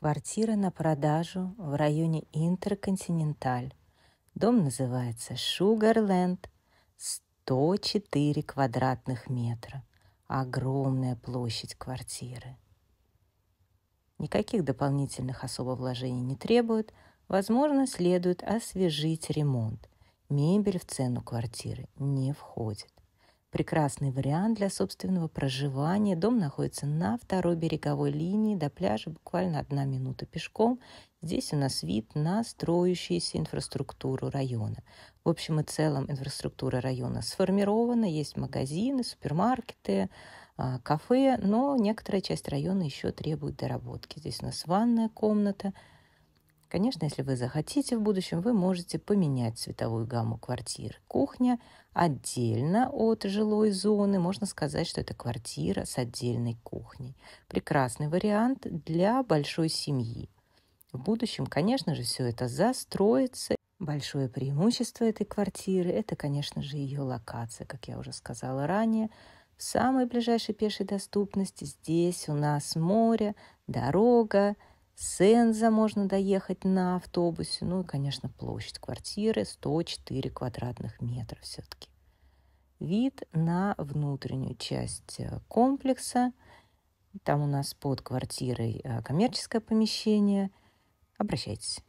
Квартира на продажу в районе Интерконтиненталь. Дом называется Шугарленд. 104 квадратных метра. Огромная площадь квартиры. Никаких дополнительных особо вложений не требуют. Возможно, следует освежить ремонт. Мебель в цену квартиры не входит. Прекрасный вариант для собственного проживания. Дом находится на второй береговой линии, до пляжа буквально одна минута пешком. Здесь у нас вид на строящуюся инфраструктуру района. В общем и целом инфраструктура района сформирована, есть магазины, супермаркеты, а, кафе, но некоторая часть района еще требует доработки. Здесь у нас ванная комната, Конечно, если вы захотите в будущем, вы можете поменять цветовую гамму квартир. Кухня отдельно от жилой зоны. Можно сказать, что это квартира с отдельной кухней. Прекрасный вариант для большой семьи. В будущем, конечно же, все это застроится. Большое преимущество этой квартиры – это, конечно же, ее локация, как я уже сказала ранее. В самой ближайшей пешей доступности здесь у нас море, дорога, Сенза можно доехать на автобусе. Ну и, конечно, площадь квартиры 104 квадратных метра все-таки. Вид на внутреннюю часть э, комплекса. Там у нас под квартирой э, коммерческое помещение. Обращайтесь.